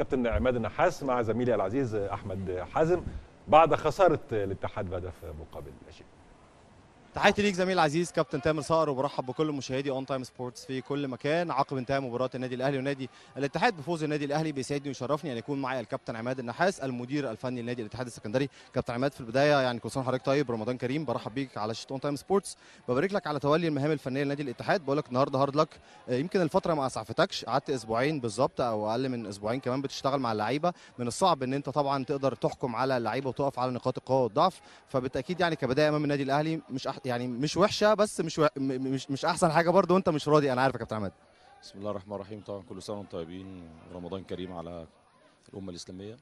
كابتن عماد النحاس مع زميلي العزيز احمد حازم بعد خساره الاتحاد بهدف مقابل لا شيء تحياتي ليك زميل عزيز كابتن تامر صقر وبرحب بكل مشاهدي اون تايم سبورتس في كل مكان عقب انتهاء مباراه النادي الاهلي ونادي الاتحاد بفوز النادي الاهلي بيسعدني ويشرفني ان يكون معي الكابتن عماد النحاس المدير الفني لنادي الاتحاد السكندري كابتن عماد في البدايه يعني كل سنه وحضرتك طيب رمضان كريم برحب بيك على شاشه اون تايم سبورتس ببارك لك على تولي المهام الفنيه لنادي الاتحاد بقول لك النهارده هارد آه، لك يمكن الفتره ما اسعفتكش قعدت اسبوعين بالظبط او اقل من اسبوعين كمان بتشتغل مع اللعيبه من الصعب ان انت طبعا تقدر تحكم على اللعيبه وتقف على نقاط القوه والضعف فبالتاكيد يعني كبدايه امام النادي الاهلي مش يعني مش وحشه بس مش و... مش مش احسن حاجه برده وانت مش راضي انا عارف يا كابتن عماد بسم الله الرحمن الرحيم طبعا كل سنه وانتم طيبين ورمضان كريم على الامه الاسلاميه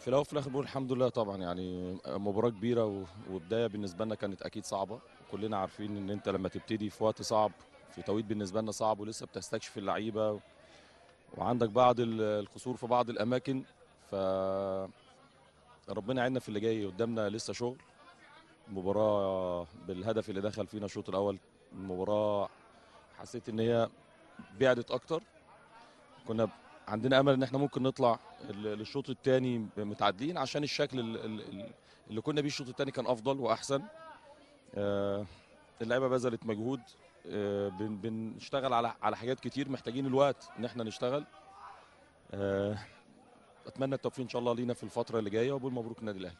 في الاول وفي الاخر بقول الحمد لله طبعا يعني مباراه كبيره وبدايه بالنسبه لنا كانت اكيد صعبه كلنا عارفين ان انت لما تبتدي في وقت صعب في توقيت بالنسبه لنا صعب ولسه بتستكشف اللعيبه وعندك بعض القصور في بعض الاماكن ف ربنا يعيننا في اللي جاي قدامنا لسه شغل مباراه بالهدف اللي دخل فينا الشوط الاول مباراه حسيت ان هي بعدت اكتر كنا عندنا امل ان احنا ممكن نطلع للشوط الثاني متعادلين عشان الشكل اللي كنا بيه الشوط الثاني كان افضل واحسن آه، اللعيبه بذلت مجهود آه، بنشتغل على على حاجات كتير محتاجين الوقت ان احنا نشتغل آه، اتمنى التوفيق ان شاء الله لينا في الفتره اللي جايه مبروك النادي الاهلي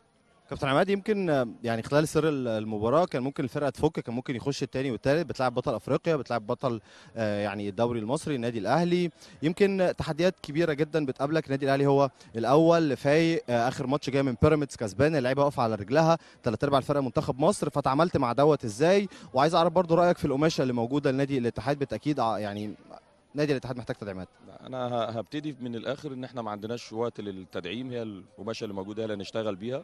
كابتن عماد يمكن يعني خلال سر المباراه كان ممكن الفرقه تفك كان ممكن يخش الثاني والثالث بتلعب بطل افريقيا بتلعب بطل آه، يعني الدوري المصري النادي الاهلي يمكن تحديات كبيره جدا بتقابلك النادي الاهلي هو الاول فايق آه، اخر ماتش جاي من بيراميدز كسبان اللعيبه واقفه على رجلها ثلاث ارباع الفرقه منتخب مصر فتعاملت مع دوت ازاي وعايز اعرف برضو رايك في القماشه اللي موجوده لنادي الاتحاد بالتاكيد يعني نادي الاتحاد محتاج تدعيمات انا هبتدي من الاخر ان احنا ما عندناش وقت للتدعيم هي القماشه اللي موجوده هي اللي نشتغل بيها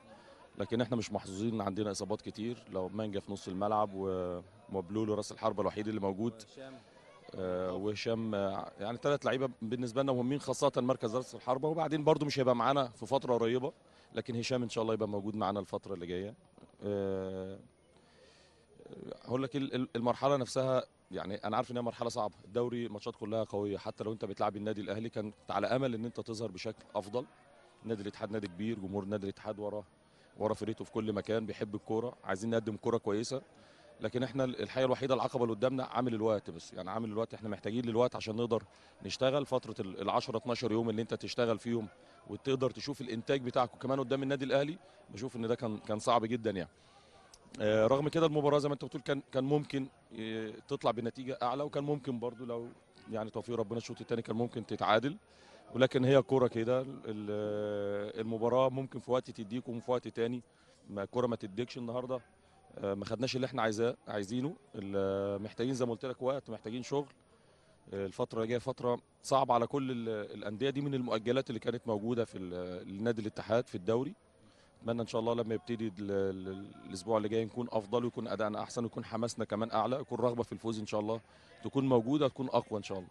لكن احنا مش محظوظين عندنا اصابات كتير لو مانجا في نص الملعب ومبلولو راس الحربه الوحيد اللي موجود آه، وهشام آه، يعني ثلاث لعيبه بالنسبه لنا مهمين خاصه مركز راس الحربه وبعدين برده مش هيبقى معانا في فتره قريبه لكن هشام ان شاء الله يبقى موجود معانا الفتره اللي جايه آه، هقول لك المرحله نفسها يعني انا عارف ان هي مرحله صعبه الدوري الماتشات كلها قويه حتى لو انت بتلعب النادي الاهلي كان على امل ان انت تظهر بشكل افضل نادي الاتحاد نادي كبير جمهور نادي الاتحاد وراه ورا فريته في كل مكان بيحب الكوره عايزين نقدم كوره كويسه لكن احنا الحقيقه الوحيده العقبه اللي قدامنا عامل الوقت بس يعني عامل الوقت احنا محتاجين للوقت عشان نقدر نشتغل فتره ال 10 12 يوم اللي انت تشتغل فيهم وتقدر تشوف الانتاج بتاعك وكمان قدام النادي الاهلي بشوف ان ده كان كان صعب جدا يعني آه، رغم كده المباراه زي ما انت بتقول كان كان ممكن آه، تطلع بنتيجه اعلى وكان ممكن برضو لو يعني توفيق ربنا الشوط الثاني كان ممكن تتعادل ولكن هي كرة كده المباراة ممكن في وقت تديك وفي وقت تاني كرة ما تديكش النهارده آه، ما خدناش اللي احنا عايزاه عايزينه محتاجين زي ما قلت لك وقت محتاجين شغل الفترة اللي جاية فترة صعبة على كل الأندية دي من المؤجلات اللي كانت موجودة في النادي الاتحاد في الدوري اتمنى ان شاء الله لما يبتدي الاسبوع اللي جاي نكون افضل ويكون ادائنا احسن ويكون حماسنا كمان اعلى يكون رغبه في الفوز ان شاء الله تكون موجوده تكون اقوى ان شاء الله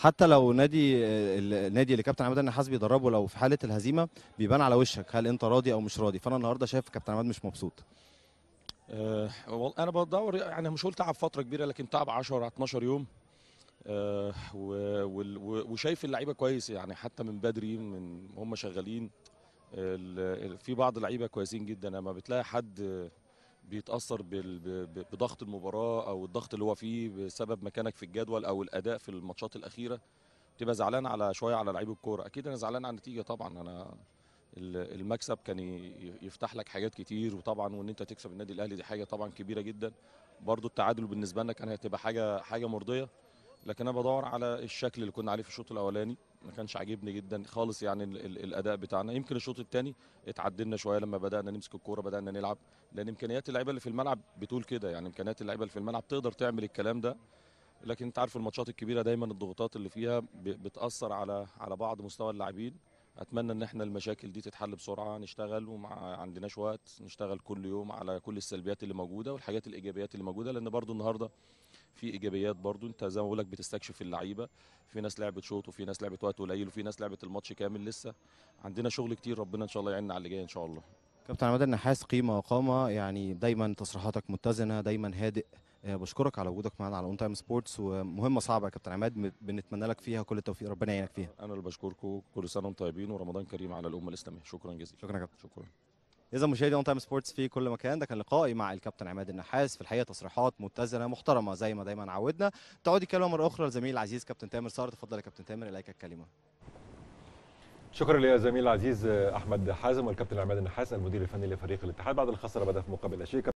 حتى لو نادي النادي اللي كابتن عماد النحاس بيدربه لو في حاله الهزيمه بيبان على وشك هل انت راضي او مش راضي فانا النهارده شايف كابتن عماد مش مبسوط أه والله انا بدور يعني مش هقول تعب فتره كبيره لكن تعب 10 12 يوم أه وشايف اللعيبه كويس يعني حتى من بدري من هم شغالين في بعض اللعيبه كويسين جدا اما بتلاقي حد بيتاثر بضغط المباراه او الضغط اللي هو فيه بسبب مكانك في الجدول او الاداء في الماتشات الاخيره تبقى زعلان على شويه على لعيب الكوره اكيد انا زعلان على النتيجه طبعا انا المكسب كان يفتح لك حاجات كتير وطبعا وان انت تكسب النادي الاهلي دي حاجه طبعا كبيره جدا برضو التعادل بالنسبه لنا كان هتبقى حاجه حاجه مرضيه لكن انا بدور على الشكل اللي كنا عليه في الشوط الاولاني ما كانش عاجبني جدا خالص يعني الـ الـ الاداء بتاعنا يمكن الشوط الثاني اتعدلنا شويه لما بدانا نمسك الكوره بدانا نلعب لان امكانيات اللعيبه اللي في الملعب بتقول كده يعني امكانيات اللعيبه اللي في الملعب تقدر تعمل الكلام ده لكن انت عارف الماتشات الكبيره دايما الضغوطات اللي فيها بتاثر على على بعض مستوى اللاعبين اتمنى ان احنا المشاكل دي تتحل بسرعه نشتغل وما عندناش وقت نشتغل كل يوم على كل السلبيات اللي موجوده والحاجات الايجابيات اللي موجوده لان برضو النهارده في ايجابيات برضو انت زي ما بقول لك بتستكشف اللعيبه في ناس لعبت شوط وفي ناس لعبت وقت قليل وفي ناس لعبت الماتش كامل لسه عندنا شغل كتير ربنا ان شاء الله يعيننا على اللي جاي ان شاء الله كابتن عماد النحاس قيمه وقامه يعني دايما تصريحاتك متزنه دايما هادئ آه، بشكرك على وجودك معانا على اون تايم سبورتس ومهمه صعبه يا كابتن عماد بنتمنى لك فيها كل التوفيق ربنا يعينك فيها انا اللي بشكركم كل سنه وانتم طيبين ورمضان كريم على الامه الاسلاميه شكرا جزيلا شكرا يا كابتن شكرا إذا مشاهدي أون تايم سبورتس في كل مكان ده كان لقائي مع الكابتن عماد النحاس في الحقيقة تصريحات متزنة محترمة زي ما دايما عودنا تعودي كلمة مرة أخرى للزميل العزيز كابتن تامر صار تفضل يا كابتن تامر إليك الكلمة شكرا زميل العزيز أحمد حازم والكابتن عماد النحاس المدير الفني لفريق الاتحاد بعد الخسارة بدأ في مقابل أشيكا